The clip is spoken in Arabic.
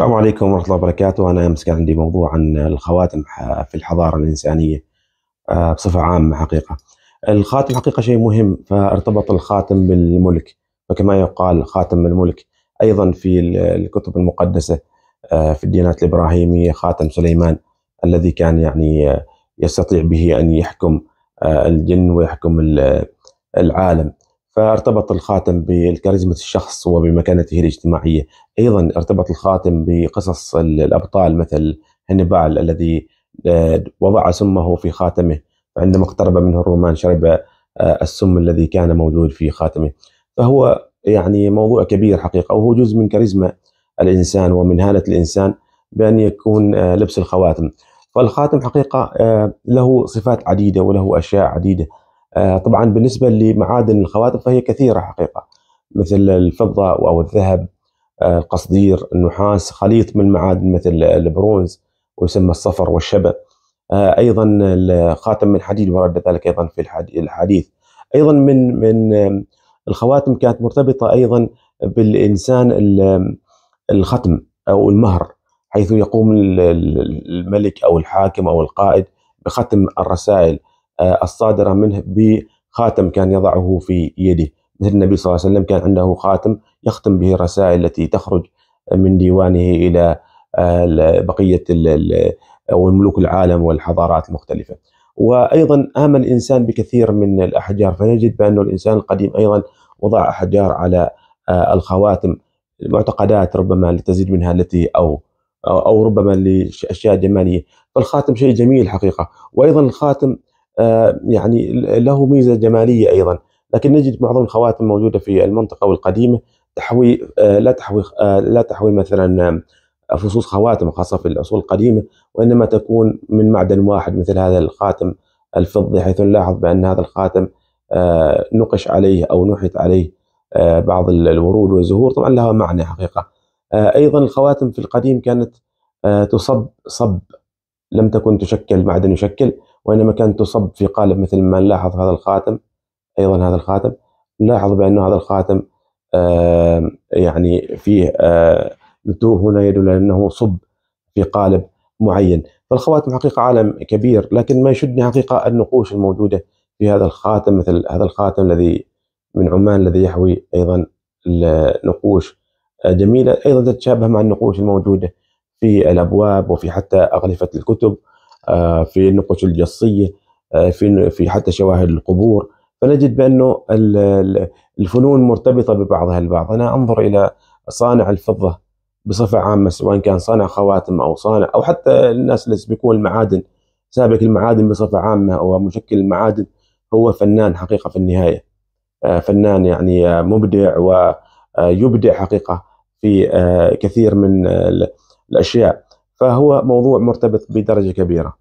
السلام عليكم ورحمة الله وبركاته أنا أمس كان عندي موضوع عن الخواتم في الحضارة الإنسانية آه، بصفة عامة حقيقة الخاتم حقيقة شيء مهم فارتبط الخاتم بالملك فكما يقال خاتم الملك أيضا في الكتب المقدسة آه، في الديانات الإبراهيمية خاتم سليمان الذي كان يعني يستطيع به أن يحكم آه، الجن ويحكم العالم فارتبط الخاتم بكاريزمة الشخص وبمكانته الاجتماعية أيضا ارتبط الخاتم بقصص الأبطال مثل هنبال الذي آه، وضع سمه في خاتمه فعندما اقترب منه الرومان شرب آه، السم الذي كان موجود في خاتمه فهو يعني موضوع كبير حقيقة وهو جزء من كاريزما الإنسان ومن هالة الإنسان بأن يكون آه، لبس الخواتم فالخاتم حقيقة له صفات عديدة وله أشياء عديدة آه، طبعا بالنسبه لمعادن الخواتم فهي كثيره حقيقه مثل الفضه او الذهب آه، القصدير النحاس خليط من معادن مثل البرونز ويسمى الصفر والشبه آه، ايضا خاتم من حديد ورد ذلك ايضا في الحديث ايضا من من الخواتم كانت مرتبطه ايضا بالانسان الختم او المهر حيث يقوم الملك او الحاكم او القائد بختم الرسائل آه، الصادرة منه بخاتم كان يضعه في يده مثل النبي صلى الله عليه وسلم كان عنده خاتم يختم به الرسائل التي تخرج من ديوانه إلى آه، بقية وملوك العالم والحضارات المختلفة وأيضا آمن الإنسان بكثير من الأحجار فنجد بأن الإنسان القديم أيضا وضع أحجار على آه، الخواتم المعتقدات ربما لتزيد منها التي أو أو ربما لأشياء جمالية فالخاتم شيء جميل حقيقة وأيضا الخاتم آه، يعني له ميزه جماليه ايضا لكن نجد معظم الخواتم موجوده في المنطقه والقديمه تحوي آه، لا تحوي آه، لا تحوي مثلا فصوص خواتم خاصه في الاصول القديمه وانما تكون من معدن واحد مثل هذا الخاتم الفضي حيث نلاحظ بان هذا الخاتم نقش عليه او نحت عليه بعض الورود والزهور طبعا لها معنى حقيقه ايضا الخواتم في القديم كانت تصب صب لم تكن تشكل معدن يشكل وإنما كانت تصب في قالب مثل ما نلاحظ هذا الخاتم أيضا هذا الخاتم نلاحظ بأن هذا الخاتم آه يعني فيه آه هنا يدل على أنه صب في قالب معين فالخواتم حقيقة عالم كبير لكن ما يشدني حقيقة النقوش الموجودة في هذا الخاتم مثل هذا الخاتم الذي من عمان الذي يحوي أيضا نقوش آه، جميلة أيضا تتشابه مع النقوش الموجودة في الأبواب وفي حتى أغلفة الكتب آه، في النقش الجصيه آه، في في حتى شواهد القبور فنجد بانه الفنون مرتبطه ببعضها البعض انا انظر الى صانع الفضه بصفه عامه سواء كان صانع خواتم او صانع او حتى الناس اللي يسبكون المعادن سابق المعادن بصفه عامه او مشكل المعادن هو فنان حقيقه في النهايه آه، فنان يعني مبدع ويبدع حقيقه في كثير من الاشياء فهو موضوع مرتبط بدرجة كبيرة